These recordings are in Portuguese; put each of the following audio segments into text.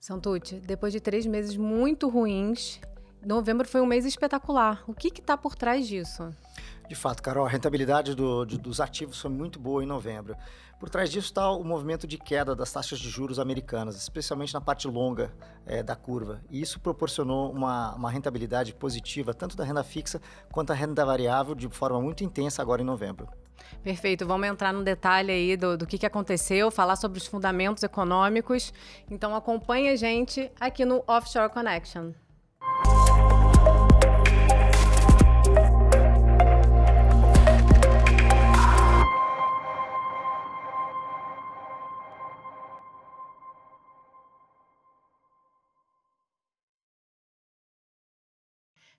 Santucci, depois de três meses muito ruins, novembro foi um mês espetacular. O que está por trás disso? De fato, Carol, a rentabilidade do, de, dos ativos foi muito boa em novembro. Por trás disso está o movimento de queda das taxas de juros americanas, especialmente na parte longa é, da curva. E isso proporcionou uma, uma, rentabilidade positiva tanto da renda fixa quanto da renda variável de forma muito intensa agora em novembro. Perfeito. Vamos entrar no detalhe aí do, do que, que aconteceu, falar sobre os fundamentos econômicos. Então acompanhe a gente aqui no Offshore Connection.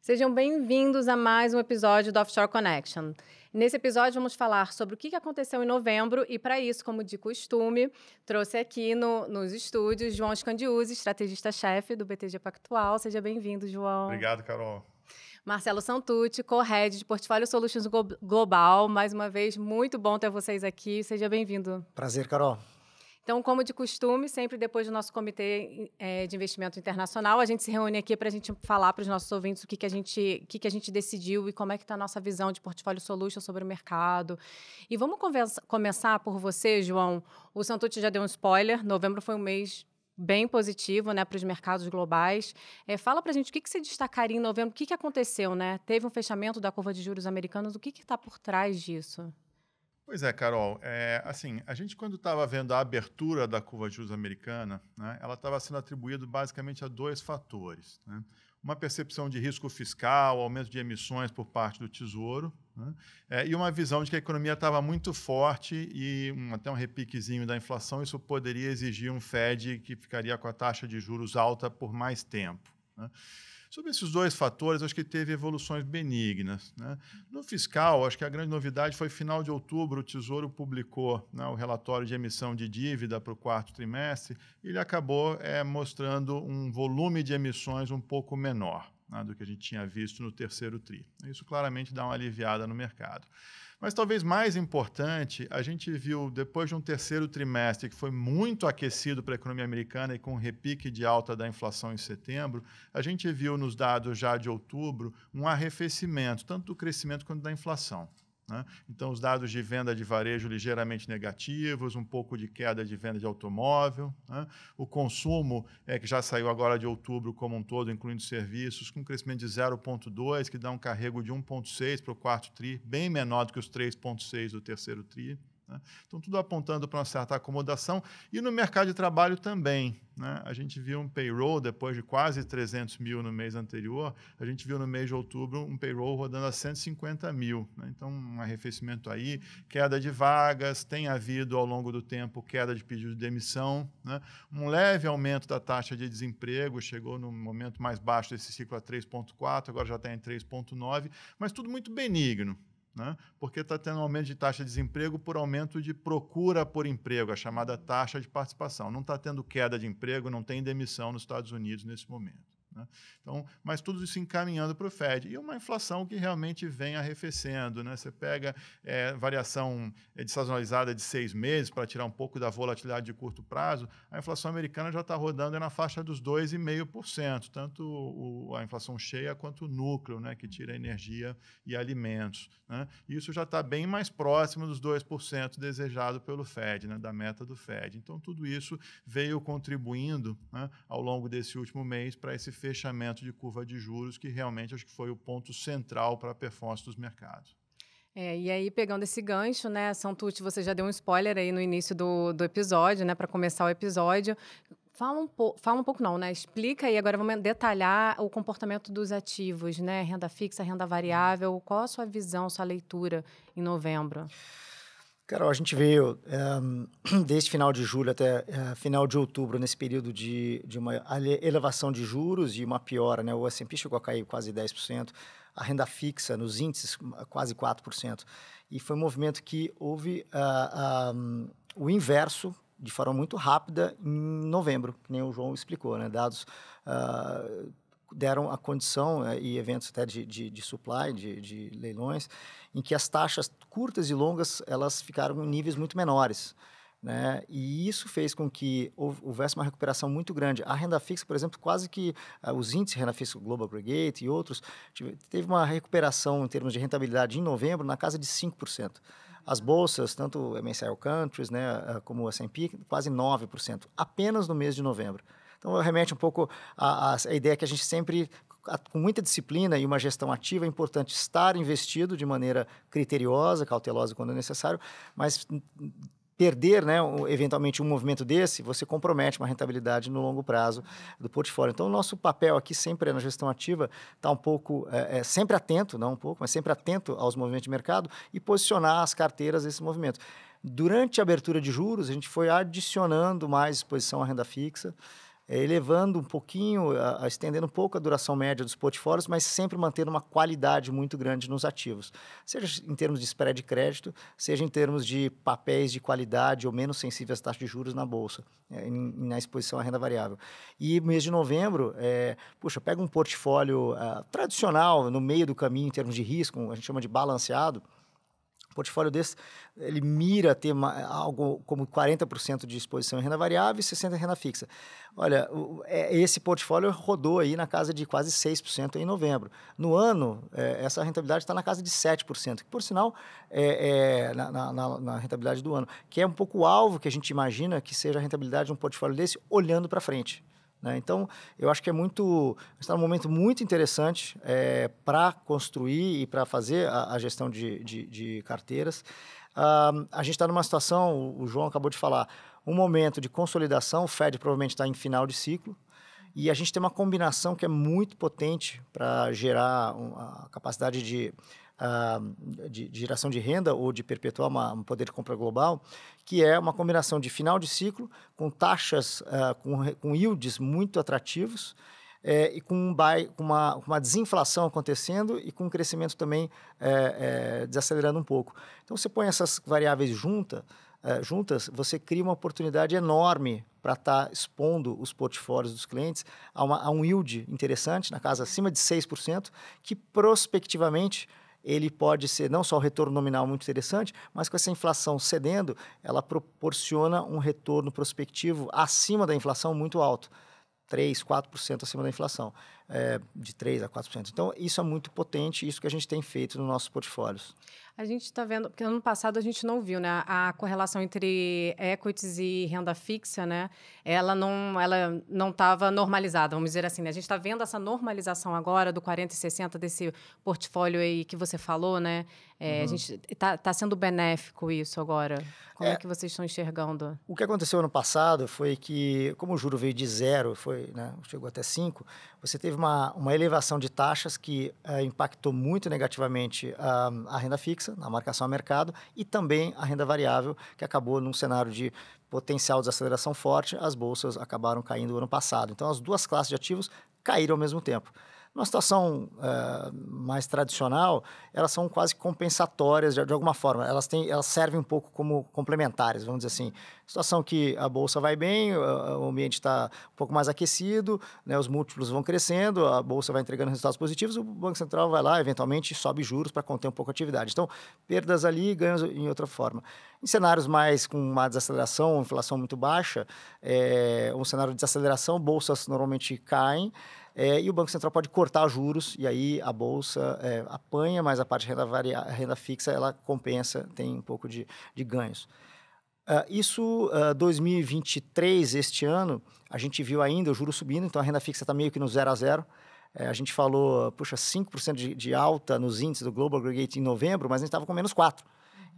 Sejam bem-vindos a mais um episódio do Offshore Connection. Nesse episódio, vamos falar sobre o que aconteceu em novembro e, para isso, como de costume, trouxe aqui no, nos estúdios João Scandiuzzi, estrategista-chefe do BTG Pactual. Seja bem-vindo, João. Obrigado, Carol. Marcelo Santucci, co-head de Portfólio Solutions Global. Mais uma vez, muito bom ter vocês aqui. Seja bem-vindo. Prazer, Carol. Então, como de costume, sempre depois do nosso Comitê é, de Investimento Internacional, a gente se reúne aqui para a gente falar para os nossos ouvintes o que, que, a gente, o que, que a gente decidiu e como é que está a nossa visão de portfólio solution sobre o mercado. E vamos conversa, começar por você, João. O Santucci já deu um spoiler, novembro foi um mês bem positivo né, para os mercados globais. É, fala para a gente o que, que você destacaria em novembro, o que, que aconteceu, né? Teve um fechamento da curva de juros americanos, o que está por trás disso? Pois é, Carol. É, assim, a gente quando estava vendo a abertura da curva de juros americana, né, ela estava sendo atribuída basicamente a dois fatores. Né? Uma percepção de risco fiscal, aumento de emissões por parte do Tesouro, né? é, e uma visão de que a economia estava muito forte e um, até um repiquezinho da inflação, isso poderia exigir um Fed que ficaria com a taxa de juros alta por mais tempo. Né? Sobre esses dois fatores, acho que teve evoluções benignas. Né? No fiscal, acho que a grande novidade foi final de outubro, o Tesouro publicou né, o relatório de emissão de dívida para o quarto trimestre e ele acabou é, mostrando um volume de emissões um pouco menor né, do que a gente tinha visto no terceiro TRI. Isso claramente dá uma aliviada no mercado. Mas talvez mais importante, a gente viu depois de um terceiro trimestre que foi muito aquecido para a economia americana e com um repique de alta da inflação em setembro, a gente viu nos dados já de outubro um arrefecimento, tanto do crescimento quanto da inflação. Né? Então, os dados de venda de varejo ligeiramente negativos, um pouco de queda de venda de automóvel. Né? O consumo, é, que já saiu agora de outubro como um todo, incluindo serviços, com um crescimento de 0,2, que dá um carrego de 1,6 para o quarto TRI, bem menor do que os 3,6 do terceiro TRI. Né? Então, tudo apontando para uma certa acomodação. E no mercado de trabalho também. Né? A gente viu um payroll, depois de quase 300 mil no mês anterior, a gente viu no mês de outubro um payroll rodando a 150 mil. Né? Então, um arrefecimento aí, queda de vagas, tem havido ao longo do tempo queda de pedido de demissão, né? um leve aumento da taxa de desemprego, chegou no momento mais baixo desse ciclo a 3,4, agora já está em 3,9, mas tudo muito benigno. Né? Porque está tendo aumento de taxa de desemprego por aumento de procura por emprego, a chamada taxa de participação. Não está tendo queda de emprego, não tem demissão nos Estados Unidos nesse momento. Né? Então, mas tudo isso encaminhando para o Fed. E uma inflação que realmente vem arrefecendo. Né? Você pega é, variação é, desazonalizada de seis meses para tirar um pouco da volatilidade de curto prazo, a inflação americana já está rodando é na faixa dos 2,5%, tanto o, a inflação cheia quanto o núcleo, né, que tira energia e alimentos. Né? Isso já está bem mais próximo dos 2% desejado pelo Fed, né, da meta do Fed. Então, tudo isso veio contribuindo né, ao longo desse último mês para esse fechamento de curva de juros, que realmente acho que foi o ponto central para a performance dos mercados. É, e aí, pegando esse gancho, né, Santucci, você já deu um spoiler aí no início do, do episódio, né, para começar o episódio. Fala um, fala um pouco, não, né? Explica aí, agora vamos detalhar o comportamento dos ativos, né? Renda fixa, renda variável. Qual a sua visão, sua leitura em novembro? Carol, a gente veio um, eh, desde final de julho até eh, final de outubro, nesse período de, de uma elevação de juros e uma piora. Né? O S&P chegou a cair quase 10%, a renda fixa nos índices quase 4%. E foi um movimento que houve uh, ah, um, ah, o inverso de forma muito rápida em novembro, que nem o João explicou, né? Dados uh, deram a condição né, e eventos até de, de, de supply, de, de, leilões, em que as taxas curtas e longas elas ficaram em níveis muito menores. Né? E isso fez com que houvesse uma recuperação muito grande. A renda fixa, por exemplo, quase que uh, os índices renda fixa Global Brigade e outros, tive, teve uma recuperação em termos de rentabilidade em novembro na casa de 5%. As bolsas, tanto o MSCI Countries né, eh, como o S&P, quase 9%, apenas no mês de novembro. Então, remete um pouco à, à ideia que a gente sempre com muita disciplina e uma gestão ativa, é importante estar investido de maneira criteriosa, cautelosa quando é necessário, mas perder, né, eventualmente, um movimento desse, você compromete uma rentabilidade no longo prazo do portfólio. Então, o nosso papel aqui sempre é na gestão ativa, está um pouco, é, é, sempre atento, não um pouco, mas sempre atento aos movimentos de mercado e posicionar as carteiras desse movimento. Durante a abertura de juros, a gente foi adicionando mais exposição à renda fixa, é, elevando um pouquinho, a, a, estendendo um pouco a duração média dos portfólios, mas sempre mantendo uma qualidade muito grande nos ativos, seja em termos de spread de crédito, seja em termos de papéis de qualidade ou menos sensíveis às taxas de juros na bolsa, é, em, na exposição à renda variável. E mês de novembro, é, puxa, pega um portfólio ah, tradicional, no meio do caminho em termos de risco, a gente chama de balanceado um portfólio desse, ele mira ter uma, algo como 40% de exposição em renda variável e 60% em renda fixa. Olha, o, é, esse portfólio rodou aí na casa de quase 6% em novembro. No ano, é, essa rentabilidade está na casa de 7%, que por sinal é, é na, na, na, rentabilidade do ano, que é um pouco o alvo que a gente imagina que seja a rentabilidade de um portfólio desse olhando para frente. Né? Então, eu acho que é muito. está num momento muito interessante é, para construir e para fazer a, a, gestão de, de, de carteiras. Uh, a gente está numa situação, o João acabou de falar, um momento de consolidação, o Fed provavelmente está em final de ciclo, e a gente tem uma combinação que é muito potente para gerar uma, a capacidade de ah, de, de, geração de renda ou de perpetuar uma, um poder de compra global, que é uma combinação de final de ciclo com taxas, uh, com, com yields muito atrativos é, e com, um buy, com uma, uma, desinflação acontecendo e com um crescimento também é, é, desacelerando um pouco. Então, você põe essas variáveis junta, juntas, você cria uma oportunidade enorme para estar tá expondo os portfólios dos clientes a, uma, a um yield interessante, na casa acima de 6%, que prospectivamente ele pode ser não só o retorno nominal muito interessante, mas com essa inflação cedendo, ela proporciona um retorno prospectivo acima da inflação muito alto. 3%, 4% acima da inflação, é, de 3% a 4%. Então, isso é muito potente, isso que a gente tem feito nos nossos portfólios. A gente está vendo, porque ano passado a gente não viu, né? A correlação entre equities e renda fixa, né? Ela não ela não estava normalizada, vamos dizer assim. Né? A gente está vendo essa normalização agora do 40 e 60 desse portfólio aí que você falou, né? É, uhum. A gente está tá sendo benéfico isso agora. Como é, é, que vocês estão enxergando? O que aconteceu ano passado foi que, como o juro veio de zero, foi, né, chegou até cinco, você teve uma, uma elevação de taxas que uh, impactou muito negativamente ah, a renda fixa fixa, na marcação a mercado, e também a renda variável, que acabou num cenário de potencial desaceleração forte, as bolsas acabaram caindo no ano passado. Então, as duas classes de ativos caíram ao mesmo tempo. Numa situação uh, mais tradicional, elas são quase compensatórias de, de, alguma forma. Elas, têm, elas servem um pouco como complementares, vamos dizer assim. Situação que a bolsa vai bem, o ambiente está um pouco mais aquecido, né, os múltiplos vão crescendo, a bolsa vai entregando resultados positivos, o Banco Central vai lá, eventualmente, sobe juros para conter um pouco a atividade. Então, perdas ali, ganhos em outra forma. Em cenários mais com uma desaceleração, inflação muito baixa, é, um cenário de desaceleração, bolsas normalmente caem. É, e o Banco Central pode cortar juros, e aí a Bolsa é, apanha, mas a parte de renda, varia, renda fixa ela compensa, tem um pouco de, de ganhos. Uh, isso, uh, ah, 2023, este ano, a gente viu ainda o juro subindo, então a renda fixa está meio que no zero a zero. É, a gente falou, puxa, 5% de, de alta nos índices do Global Aggregate em novembro, mas a gente estava com menos 4%.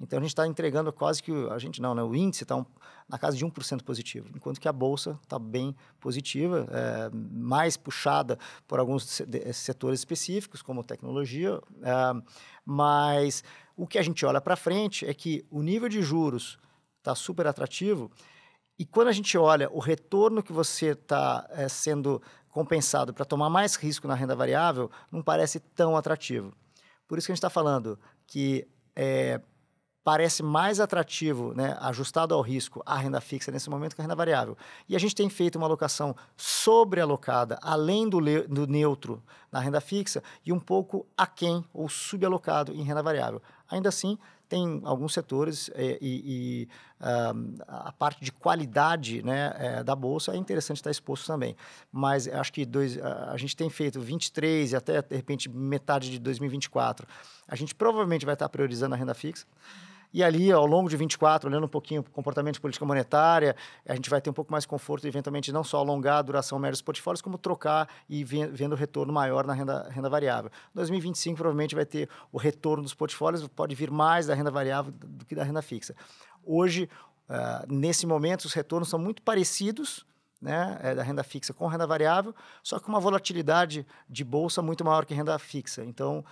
Então a gente está entregando quase que. A gente não, né? O índice está um, na casa de 1% positivo, enquanto que a bolsa está bem positiva, é, mais puxada por alguns setores específicos, como tecnologia. É, mas o que a gente olha para frente é que o nível de juros está super atrativo. E quando a gente olha o retorno que você está é, sendo compensado para tomar mais risco na renda variável, não parece tão atrativo. Por isso que a gente está falando que é, parece mais atrativo, né, ajustado ao risco, a renda fixa nesse momento que a renda variável. E a gente tem feito uma alocação sobrealocada, além do, do neutro na renda fixa, e um pouco aquém ou subalocado em renda variável. Ainda assim, tem alguns setores eh, e, e ah, a parte de qualidade né, eh, da bolsa é interessante estar exposto também. Mas acho que dois, ah, a gente tem feito 23 e até, de repente, metade de 2024. A gente provavelmente vai estar priorizando a renda fixa. E ali, ao longo de 24, olhando um pouquinho o comportamento de política monetária, a gente vai ter um pouco mais de conforto, eventualmente, não só alongar a duração média dos portfólios, como trocar e vendo retorno maior na renda, renda variável. 2025, provavelmente, vai ter o retorno dos portfólios, pode vir mais da renda variável do que da renda fixa. Hoje, uh, nesse momento, os retornos são muito parecidos, né, é da renda fixa com renda variável, só com uma volatilidade de bolsa muito maior que renda fixa. Então,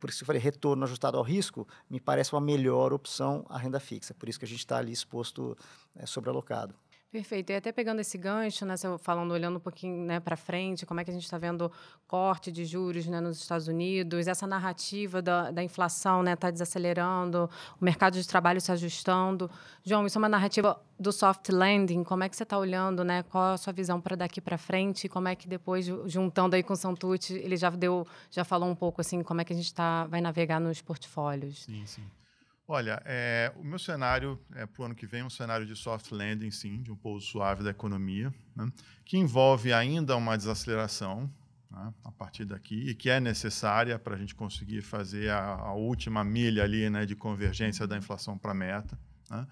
por isso que eu falei, retorno ajustado ao risco me parece uma melhor opção a renda fixa. Por isso que a gente está ali exposto é, sobrealocado. Perfeito. E até pegando esse gancho, né, falando, olhando um pouquinho né, para frente, como é que a gente está vendo corte de juros né, nos Estados Unidos, essa narrativa da, da inflação está né, tá desacelerando, o mercado de trabalho se ajustando. João, isso é uma narrativa do soft landing, como é que você está olhando, né? qual é a sua visão para daqui para frente, como é que depois, juntando aí com o Santucci, ele já deu, já falou um pouco assim, como é que a gente tá, vai navegar nos portfólios. Sim, sim. Olha, é, o meu cenário é, eh, para o ano que vem é um cenário de soft landing, sim, de um pouso suave da economia, né, que envolve ainda uma desaceleração né, a partir daqui e que é necessária para a gente conseguir fazer a, a última milha ali né, de convergência da inflação para a meta. Né?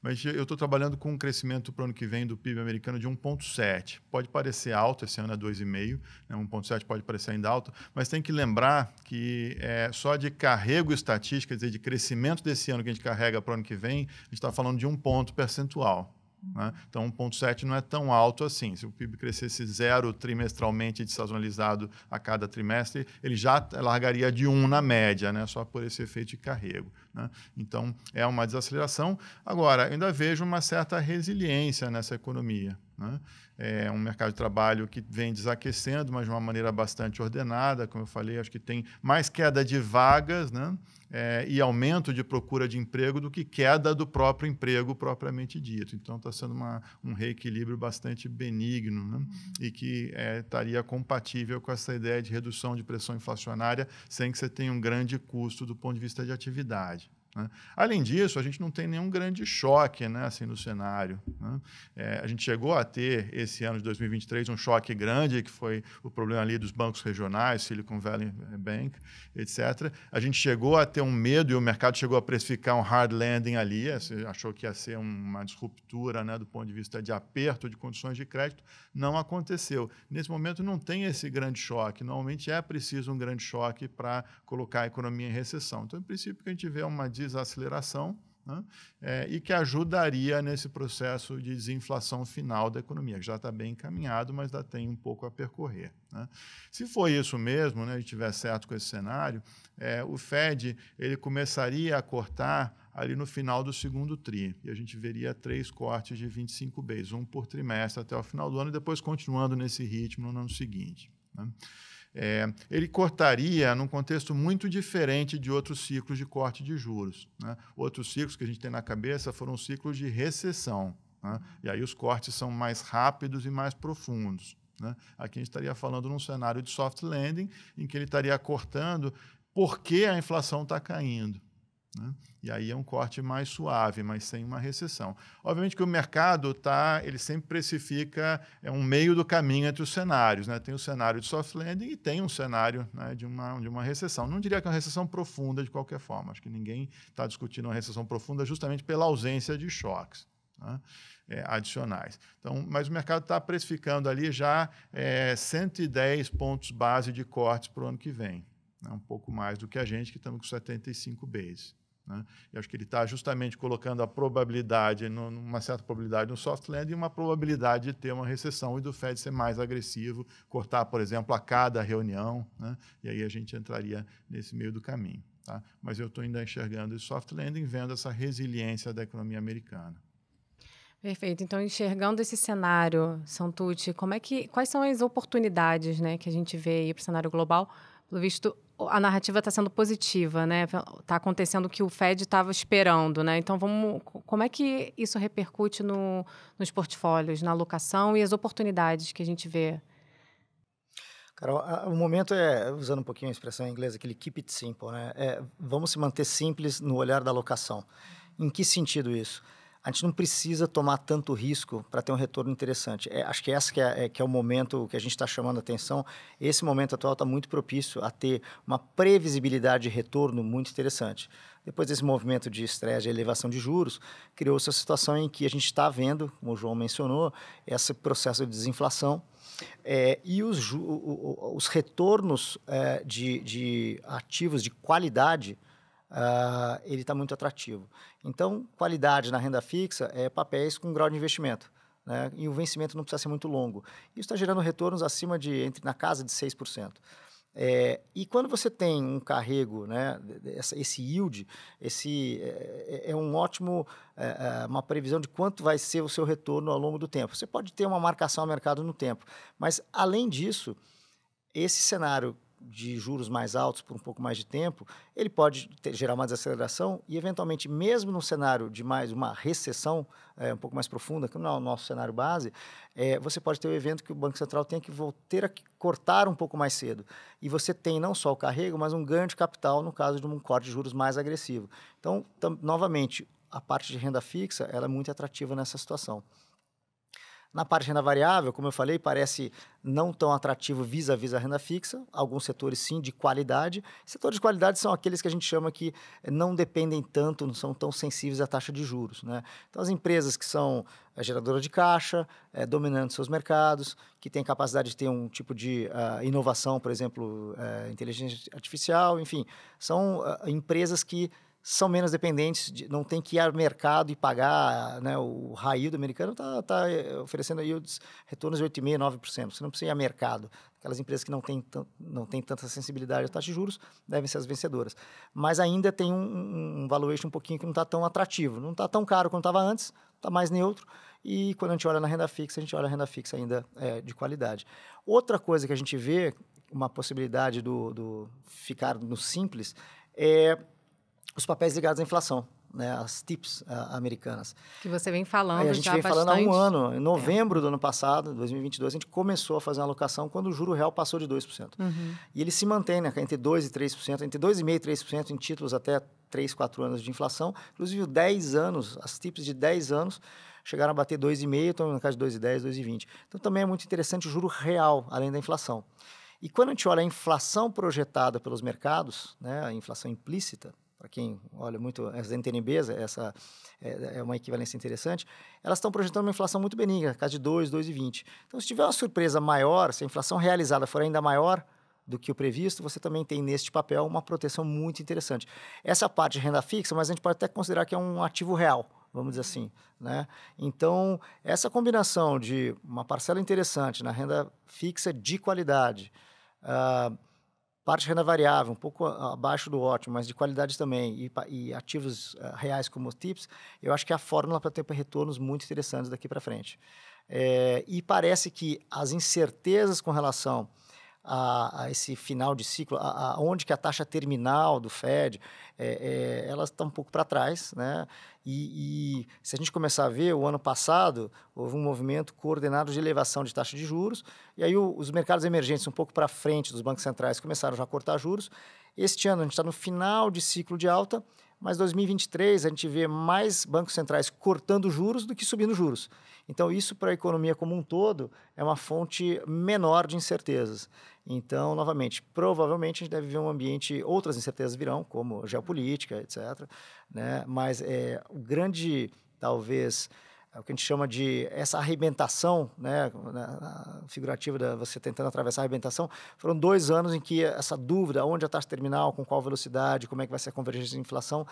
Mas eu estou trabalhando com um crescimento para o ano que vem do PIB americano de 1,7. Pode parecer alto, esse ano é 2,5, né? 1,7 pode parecer ainda alto, mas tem que lembrar que é, só de carrego estatístico, quer dizer, de crescimento desse ano que a gente carrega para o ano que vem, a gente está falando de um ponto percentual. Né? Então, 1,7 não é tão alto assim. Se o PIB crescesse zero trimestralmente desazonalizado a cada trimestre, ele já largaria de 1 na média, né? só por esse efeito de carrego. Né? Então, é uma desaceleração. Agora, ainda vejo uma certa resiliência nessa economia. Né? É um mercado de trabalho que vem desaquecendo, mas de uma maneira bastante ordenada, como eu falei, acho que tem mais queda de vagas né? É, e aumento de procura de emprego do que queda do próprio emprego propriamente dito. Então está sendo uma, um reequilíbrio bastante benigno né? e que é, estaria compatível com essa ideia de redução de pressão inflacionária sem que você tenha um grande custo do ponto de vista de atividade. Né? Além disso, a gente não tem nenhum grande choque né, assim, no cenário. Né? É, a gente chegou a ter, esse ano de 2023, um choque grande, que foi o problema ali dos bancos regionais, Silicon Valley eh, Bank, etc. A gente chegou a ter um medo e o mercado chegou a precificar um hard landing ali, eh, achou que ia ser uma disruptura né, do ponto de vista de aperto de condições de crédito. Não aconteceu. Nesse momento, não tem esse grande choque. Normalmente é preciso um grande choque para colocar a economia em recessão. Então, em princípio, que a gente vê é uma desaceleração né? é, e que ajudaria nesse processo de desinflação final da economia, que já está bem encaminhado, mas ainda tem um pouco a percorrer. Né? Se for isso mesmo, né, a gente tiver certo com esse cenário, é, o Fed ele começaria a cortar ali no final do segundo tri. E a gente veria três cortes de 25 Bs, um por trimestre até o final do ano, e depois continuando nesse ritmo no ano seguinte. Né? É, ele cortaria num contexto muito diferente de outros ciclos de corte de juros. Né? Outros ciclos que a gente tem na cabeça foram ciclos de recessão. Né? E aí os cortes são mais rápidos e mais profundos. Né? Aqui a gente estaria falando num cenário de soft landing, em que ele estaria cortando porque a inflação está caindo. Né? E aí é um corte mais suave, mas sem uma recessão. Obviamente que o mercado tá, ele sempre precifica é um meio do caminho entre os cenários. Né? Tem o cenário de soft landing e tem um cenário né, de, uma, de uma recessão. Não diria que é uma recessão profunda de qualquer forma. Acho que ninguém está discutindo uma recessão profunda justamente pela ausência de choques. Né? É, adicionais. Então, mas o mercado está precificando ali já é, 110 pontos base de cortes para o ano que vem. Né? Um pouco mais do que a gente, que estamos com 75 bases. Né? E acho que ele está justamente colocando a probabilidade, uma certa probabilidade no soft land e uma probabilidade de ter uma recessão e do Fed ser mais agressivo, cortar, por exemplo, a cada reunião, né? e aí a gente entraria nesse meio do caminho. Tá? Mas eu estou ainda enxergando esse soft landing, vendo essa resiliência da economia americana. Perfeito. Então, enxergando esse cenário, Santucci, como é que, quais são as oportunidades né, que a gente vê para o cenário global pelo visto, a narrativa está sendo positiva, né? Está tá acontecendo o que o Fed estava esperando, né? Então, vamos, como é que isso repercute no, nos portfólios, na alocação e as oportunidades que a gente vê? Carol, o momento é, usando um pouquinho a expressão inglesa, aquele keep it simple, né? É, vamos se manter simples no olhar da alocação. Em que sentido isso? a gente não precisa tomar tanto risco para ter um retorno interessante. É, acho que esse que é, é, que é o momento que a gente está chamando a atenção. Esse momento atual está muito propício a ter uma previsibilidade de retorno muito interessante. Depois desse movimento de estresse e elevação de juros, criou-se a situação em que a gente está vendo, como o João mencionou, esse processo de desinflação. É, e os, os retornos é, de, de ativos de qualidade uh, ele está muito atrativo. Então, qualidade na renda fixa é papéis com grau de investimento. Né? E o vencimento não precisa ser muito longo. Isso está gerando retornos acima de, entre, na casa de 6%. É, e quando você tem um carrego, né, essa, esse yield, esse é, é, é um ótimo, é, é, uma previsão de quanto vai ser o seu retorno ao longo do tempo. Você pode ter uma marcação ao mercado no tempo, mas além disso, esse cenário de juros mais altos por um pouco mais de tempo, ele pode ter, gerar uma desaceleração e, eventualmente, mesmo num cenário de mais uma recessão é, um pouco mais profunda, que não é o nosso cenário base, é, você pode ter o um evento que o Banco Central tem que voltar a cortar um pouco mais cedo. E você tem não só o carrego, mas um ganho de capital no caso de um corte de juros mais agressivo. Então, novamente, a parte de renda fixa ela é muito atrativa nessa situação. Na parte de renda variável, como eu falei, parece não tão atrativo vis-à-vis -vis a renda fixa, alguns setores sim de qualidade. Setores de qualidade são aqueles que a gente chama que não dependem tanto, não são tão sensíveis à taxa de juros. Né? Então, as empresas que são eh, geradoras de caixa, é, dominando seus mercados, que têm capacidade de ter um tipo de uh, inovação, por exemplo, uh, inteligência artificial, enfim, são uh, empresas que são menos dependentes, de, não tem que ir ao mercado e pagar, né? O raio do americano está tá, tá eh, oferecendo os retornos de 8,5%, 9%. Você não precisa ir ao mercado. Aquelas empresas que não têm, não têm tanta sensibilidade à taxa de juros devem ser as vencedoras. Mas ainda tem um, um valuation um pouquinho que não está tão atrativo. Não está tão caro quanto estava antes, está mais neutro. E quando a gente olha na renda fixa, a gente olha a renda fixa ainda é, de qualidade. Outra coisa que a gente vê, uma possibilidade do, do ficar no simples, é os papéis ligados à inflação. Né, as TIPS a, americanas. Que você vem falando Aí, A gente vem bastante. falando há um ano. Em é. novembro é. do ano passado, 2022, a gente começou a fazer uma alocação quando o juro real passou de 2%. Uhum. E ele se mantém né, entre 2% e 3%, entre 2,5% e 3% em títulos até 3, 4 anos de inflação. Inclusive, 10 anos, as TIPS de 10 anos chegaram a bater 2,5%, estão na casa de 2,10%, 2,20%. Então, também é muito interessante o juro real, além da inflação. E quando a gente olha a inflação projetada pelos mercados, né, a inflação implícita, para quem olha muito as NTNBs, essa é, é, uma equivalência interessante, elas estão projetando uma inflação muito benigna, casa de 2, 2,20. Então, se tiver uma surpresa maior, se a inflação realizada for ainda maior do que o previsto, você também tem neste papel uma proteção muito interessante. Essa parte de renda fixa, mas a gente pode até considerar que é um ativo real, vamos dizer assim. Né? Então, essa combinação de uma parcela interessante na renda fixa de qualidade, uh, Parte renda variável, um pouco abaixo do ótimo, mas de qualidade também, e, e ativos eh, reais como os TIPS, eu acho que é a fórmula para ter retornos muito interessantes daqui para frente. É, e parece que as incertezas com relação a, a esse final de ciclo, a, a, onde que a taxa terminal do Fed, é, é, ela está um pouco para trás, né? E, e, se a gente começar a ver, o ano passado houve um movimento coordenado de elevação de taxa de juros, e aí o, os mercados emergentes, um pouco para frente dos bancos centrais, começaram já a cortar juros. Este ano a gente está no final de ciclo de alta, mas 2023 a gente vê mais bancos centrais cortando juros do que subindo juros. Então isso para a economia como um todo é uma fonte menor de incertezas. Então, novamente, provavelmente a gente deve ver um ambiente, outras incertezas virão, como geopolítica, etc. Né? Mas é, o grande, talvez, é o que a gente chama de essa arrebentação, né, né figurativa da você tentando atravessar a arrebentação, foram dois anos em que essa dúvida, onde a taxa terminal, com qual velocidade, como é que vai ser a convergência de inflação,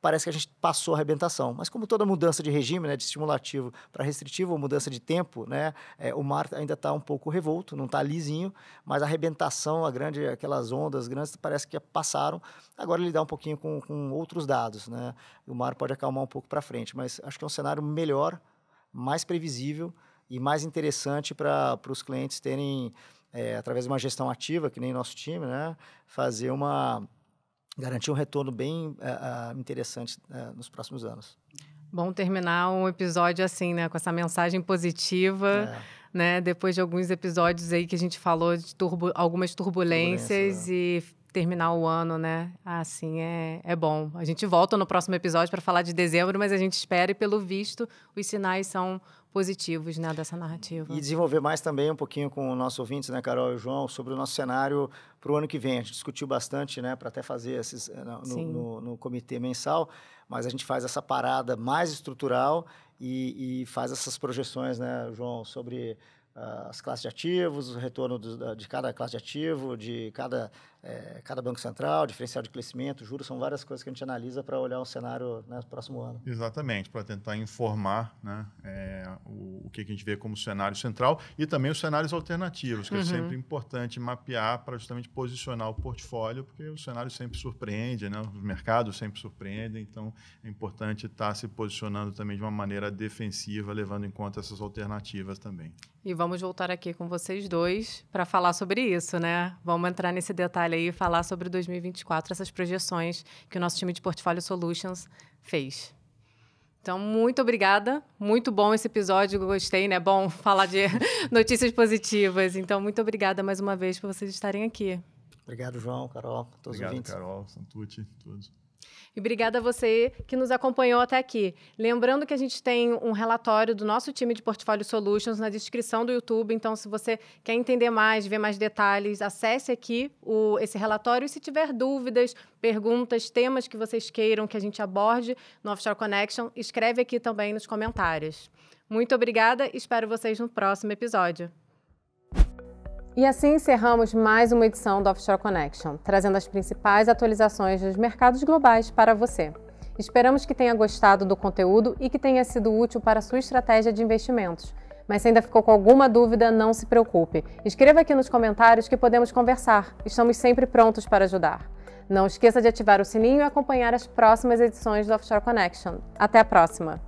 parece que a gente passou a arrebentação. Mas como toda mudança de regime, né, de estimulativo para restritivo, ou mudança de tempo, né, é, o mar ainda está um pouco revolto, não está lisinho, mas a arrebentação, a grande, aquelas ondas grandes, parece que passaram. Agora ele dá um pouquinho com, com outros dados. Né? O mar pode acalmar um pouco para frente, mas acho que é um cenário melhor, mais previsível e mais interessante para os clientes terem, é, através de uma gestão ativa, que nem nosso time, né, fazer uma garantir um retorno bem uh, uh, interessante uh, nos próximos anos. Bom terminar um episódio assim, né, com essa mensagem positiva, é. né, depois de alguns episódios aí que a gente falou de turbu algumas turbulências Turbulência, é. e terminar o ano, né, assim é, é bom. A gente volta no próximo episódio para falar de dezembro, mas a gente espera e pelo visto os sinais são positivos né, dessa narrativa. E desenvolver mais também um pouquinho com os nossos ouvintes, né, Carol e João, sobre o nosso cenário para o ano que vem. A gente discutiu bastante, né, para até fazer esses, eh, no, no, no, comitê mensal, mas a gente faz essa parada mais estrutural e, e faz essas projeções, né, João, sobre ah, as classes de ativos, o retorno do, de cada classe de ativo, de cada é, cada banco central, diferencial de crescimento, juros, são várias coisas que a gente analisa para olhar o cenário né, no próximo ano. Exatamente, para tentar informar né, é, o, o, que a gente vê como cenário central e também os cenários alternativos, que é uhum. é sempre importante mapear para justamente posicionar o portfólio, porque o cenário sempre surpreende, né, os mercados sempre surpreendem, então é importante estar tá se posicionando também de uma maneira defensiva, levando em conta essas alternativas também. E vamos voltar aqui com vocês dois para falar sobre isso, né? Vamos entrar nesse detalhe e aí falar sobre 2024, essas projeções que o nosso time de Portfólio Solutions fez. Então, muito obrigada. Muito bom esse episódio, gostei, né? Bom falar de notícias positivas. Então, muito obrigada mais uma vez por vocês estarem aqui. Obrigado, João, Carol, todos Obrigado, ouvintes. Carol, Santucci, todos. E obrigada a você que nos acompanhou até aqui. Lembrando que a gente tem um relatório do nosso time de Portfólio Solutions na descrição do YouTube. Então, se você quer entender mais, ver mais detalhes, acesse aqui o, esse relatório. E se tiver dúvidas, perguntas, temas que vocês queiram que a gente aborde no Offshore Connection, escreve aqui também nos comentários. Muito obrigada e espero vocês no próximo episódio. E assim encerramos mais uma edição do Offshore Connection, trazendo as principais atualizações dos mercados globais para você. Esperamos que tenha gostado do conteúdo e que tenha sido útil para a sua estratégia de investimentos. Mas se ainda ficou com alguma dúvida, não se preocupe. Escreva aqui nos comentários que podemos conversar. Estamos sempre prontos para ajudar. Não esqueça de ativar o sininho e acompanhar as próximas edições do Offshore Connection. Até a próxima!